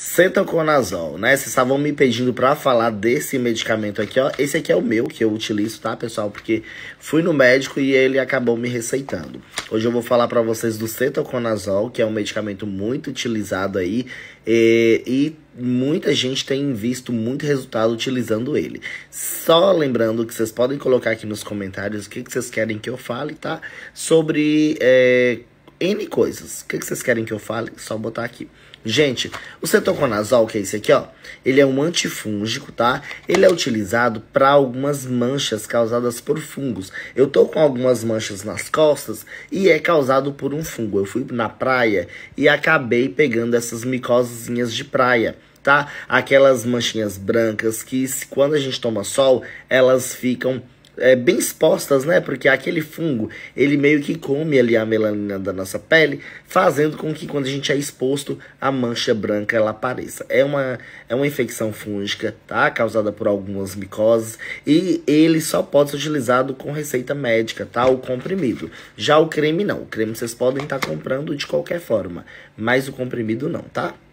Cetoconazol, né? Vocês estavam me pedindo para falar desse medicamento aqui, ó. Esse aqui é o meu que eu utilizo, tá, pessoal? Porque fui no médico e ele acabou me receitando. Hoje eu vou falar para vocês do cetoconazol, que é um medicamento muito utilizado aí e, e muita gente tem visto muito resultado utilizando ele. Só lembrando que vocês podem colocar aqui nos comentários o que, que vocês querem que eu fale, tá? Sobre... É, N coisas. O que, vocês querem que eu fale? Só botar aqui. Gente, o cetoconazol, que é esse aqui, ó, ele é um antifúngico, tá? Ele é utilizado para algumas manchas causadas por fungos. Eu tô com algumas manchas nas costas e é causado por um fungo. Eu fui na praia e acabei pegando essas micosinhas de praia tá? Aquelas manchinhas brancas que quando a gente toma sol, elas ficam é, bem expostas, né? Porque aquele fungo, ele meio que come ali a melanina da nossa pele, fazendo com que quando a gente é exposto, a mancha branca ela apareça. É uma, é uma infecção fúngica, tá? Causada por algumas micoses e ele só pode ser utilizado com receita médica, tá? O comprimido. Já o creme não. O creme vocês podem estar tá comprando de qualquer forma, mas o comprimido não, tá?